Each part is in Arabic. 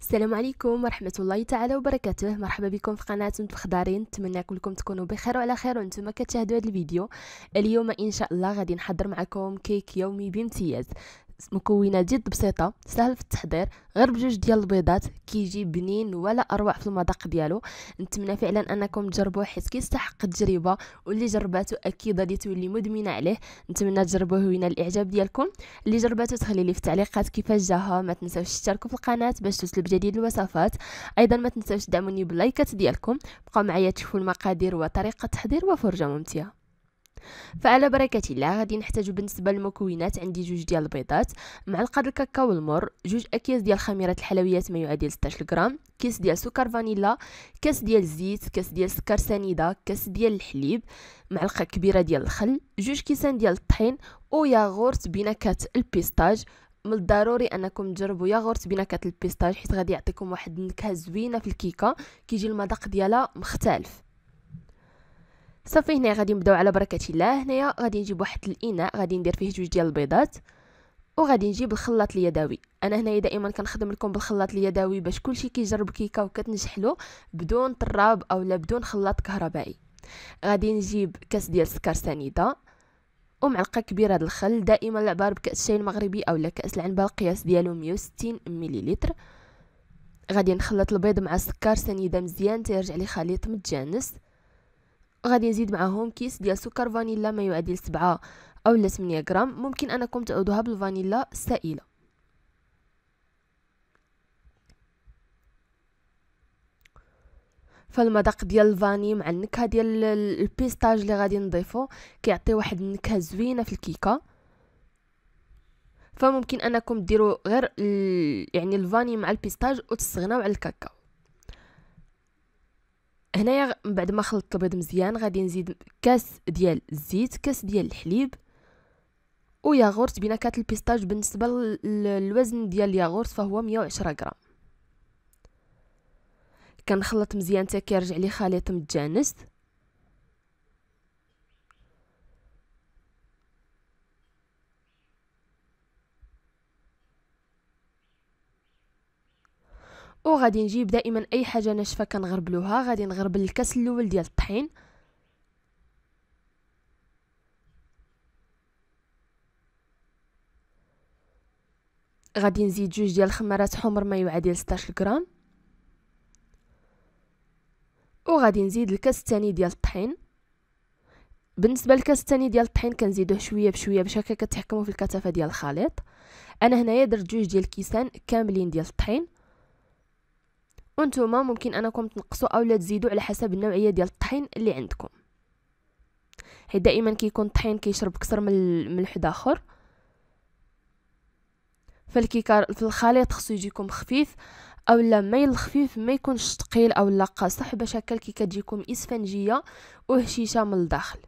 السلام عليكم ورحمة الله تعالى وبركاته مرحبا بكم في قناة متفخدارين نتمنى كلكم تكونوا بخير وعلى خير وانتم كتشاهدوا هذا الفيديو اليوم ان شاء الله غادي نحضر معكم كيك يومي بامتياز مكونات جد بسيطه سهل في التحضير غير بجوج ديال البيضات كيجي بنين ولا اروع في المذاق ديالو نتمنى فعلا انكم تجربوه حيت كيستحق التجربه واللي جرباتو اكيد غادي تولي مدمنه عليه نتمنى تجربوه وينال الاعجاب ديالكم اللي جرباتو تخلي لي في التعليقات كيفاش جاها ما تنساوش تشتركوا في القناه باش توصل بجديد الوصفات ايضا ما تنساوش تدعموني باللايكات ديالكم بقاو معايا تشوفوا المقادير وطريقه التحضير وفرجه ممتعه فعلى بركه الله غادي نحتاج بالنسبه للمكونات عندي جوج ديال البيضات معلقه الكاكاو المر جوج اكياس ديال خميره الحلويات ما يعادل 16 غرام كيس ديال سكر فانيلا كاس ديال الزيت كاس ديال سكر سنيده كاس ديال الحليب معلقه كبيره ديال الخل جوج كيسان ديال الطحين او ياغورت بنكهه البيستاج من الضروري انكم تجربوا ياغورت بنكهه البيستاج حيت غادي يعطيكم واحد النكهه زوينه في الكيكه كيجي المذاق ديالها مختلف صافي هنا غادي نبداو على بركه الله هنايا غادي نجيب واحد الاناء غادي ندير فيه جوج ديال البيضات وغادي نجيب الخلاط اليدوي انا هنايا دائما كنخدم لكم بالخلاط اليدوي باش كلشي كيجرب كيكا له بدون طراب اولا بدون خلاط كهربائي غادي نجيب كاس ديال السكر سنيده ومعلقه كبيره د الخل دائما العبار بكاس الشاي المغربي اولا كاس العنبه القياس ديالو 160 مليلتر غادي نخلط البيض مع السكر سنيده مزيان تيرجع لي خليط متجانس غادي نزيد معاهم كيس ديال سكر فانيلا ما يعادل سبعة أو 8 غرام ممكن أنكم تعوضوها بالفانيلا السائلة فالمذاق ديال الفاني مع النكهه ديال البيستاج اللي غادي نضيفو كيعطي واحد النكهه زوينه في الكيكه فممكن انكم ديروا غير يعني الفاني مع البيستاج وتصغناو على الكاكاو هنايا من بعد ما خلطت البيض مزيان غادي نزيد كاس ديال الزيت كاس ديال الحليب وياغورت بنكهه البيستاج بالنسبه للوزن ديال الياغورت فهو 110 غرام كنخلط مزيان حتى كيرجع لي خليط متجانس وغادي نجيب دائما اي حاجه ناشفه كنغربلوها غادي نغربل الكاس الاول ديال الطحين غادي نزيد جوج ديال الخمارات حمر ما يعادل 16 غرام وغادي نزيد الكاس الثاني ديال الطحين بالنسبه للكاس الثاني ديال الطحين كنزيدوه شويه بشويه باش هكا كتحكموا في الكثافه ديال الخليط انا هنايا درت جوج ديال الكيسان كاملين ديال الطحين وانتوما ممكن انكم تنقصوا او لا تزيدوا على حسب النوعيه ديال الطحين اللي عندكم حيت دائما كيكون الطحين كيشرب اكثر من حد اخر فالكيكار في الخليط خصو يجيكم خفيف اولا ميل الخفيف ما يكونش ثقيل اولا قاصح باش هكا الكيكه تجيكم اسفنجيه وهشيشه من الداخل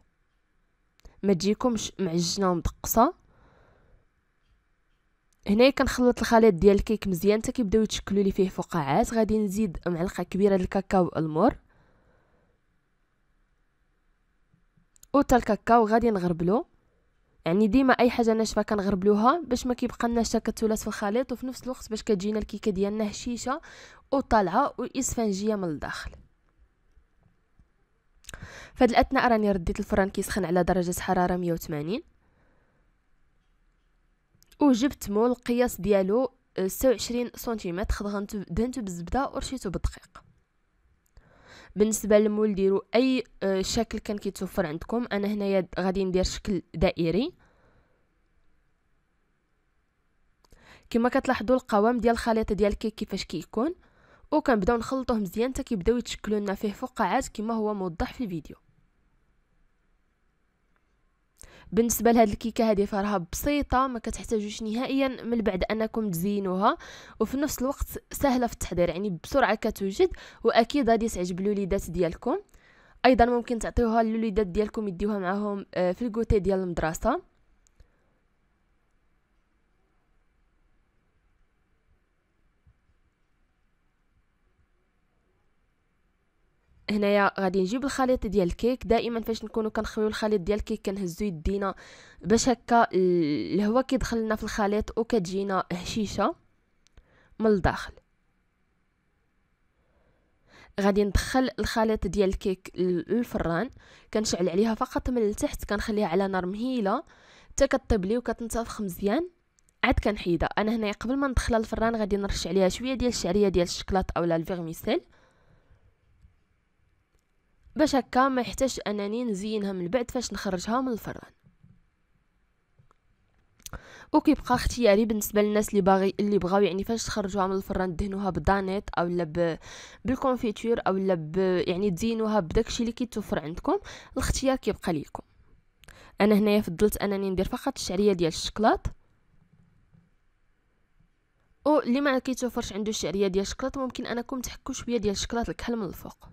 ما تجيكمش معجنه ومدقصه هنايا كنخلط الخليط ديال الكيك مزيان حتى كيبداو يتشكلوا لي فيه فقاعات غادي نزيد معلقه كبيره الكاكاو المر حتى الكاكاو غادي نغربلو يعني ديما اي حاجه ناشفه كنغربلوها باش ما كيبقى لناش تكتلات في الخليط وفي نفس الوقت باش كتجينا الكيكه ديالنا هشيشه وطالعه واسفنجيه من الداخل فهاد الاثناء راني رديت الفران كيسخن على درجه حراره 180 وجبت مول القياس ديالو 26 آه، سنتيمتر دهنتو بالزبده ورشيتو بالدقيق بالنسبه للمول ديرو اي آه، شكل كان كيتوفر عندكم انا هنايا غادي ندير شكل دائري كما كتلاحظوا القوام ديال الخليط ديال الكيك كيفاش كيكون وكنبداو نخلطوه مزيان حتى كيبداو يتشكلوا لنا فيه فقاعات كما هو موضح في الفيديو بالنسبه لهاد الكيكه هادي فراها بسيطه ما كتحتاجوش نهائيا من بعد انكم تزينوها وفي نفس الوقت سهله في التحضير يعني بسرعه كتوجد واكيد غادي تعجب الوليدات ديالكم ايضا ممكن تعطيوها للوليدات ديالكم يديوها معاهم آه، في الكوتي ديال المدرسه هنايا غادي نجيب الخليط ديال الكيك دائما فاش نكونوا كنخويو الخليط ديال الكيك كنهزو يدينا باش هكا الهواء كيدخل لنا في الخليط وكتجينا هشيشه من الداخل غادي ندخل الخليط ديال الكيك للفران كنشعل عليها فقط من التحت كنخليها على نار مهيله حتى كطيب لي وكتنتفخ مزيان عاد كنحيدها انا هنايا قبل ما ندخلها للفران غادي نرش عليها شويه ديال الشعريه ديال الشكلاط اولا الفيرميسيل باش هكا ما يحتاج انني نزينها من بعد فاش نخرجها من الفران بقى اختياري بالنسبه للناس اللي باغي اللي بغاو يعني فاش تخرجوها من الفران دهنوها بالدانيت اولا ب... بالكونفيتور اولا ب... يعني تزينوها بداكشي اللي كيتوفر عندكم الاختيار كيبقى ليكم انا هنايا فضلت انني ندير فقط الشعريه ديال الشكلاط واللي ما كيتوفرش عنده الشعريه ديال الشكلاط ممكن انكم تحكوا شويه ديال الشكلاط الكحل من الفوق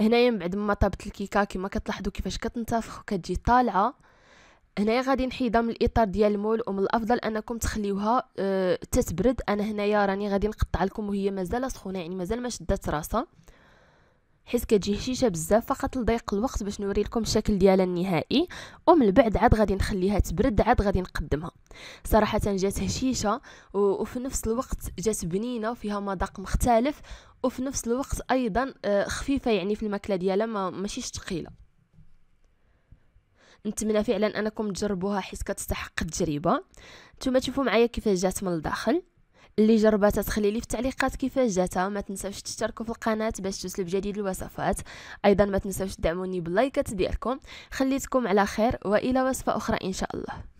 هنايا من بعد ما طابت الكيكه كما كتلاحظوا كيفاش كتنتفخ وكتجي طالعه هنايا غادي نحيدها من الاطار ديال المول ومن الافضل انكم تخليوها أه تتبرد انا هنايا راني غادي نقطع لكم وهي مازال سخونه يعني مازال ما شدات راسها حيت كتجي هشيشه بزاف فقط لضيق الوقت باش نوري لكم الشكل ديالها النهائي ومن بعد عاد غادي نخليها تبرد عاد غادي نقدمها صراحه جات هشيشه وفي نفس الوقت جات بنينه فيها مذاق مختلف وفي نفس الوقت ايضا آه، خفيفه يعني في الماكله ديالها ماشي ماشيش ثقيله نتمنى فعلا انكم تجربوها حيت كتستحق التجربه نتوما تشوفوا معايا كيفاش جات من الداخل اللي جربتها تخلي لي في التعليقات كيفاش جاتها ما تنساوش تشتركوا في القناه باش توصلوا بجديد الوصفات ايضا ما تنساوش تدعموني باللايكات ديالكم خليتكم على خير والى وصفه اخرى ان شاء الله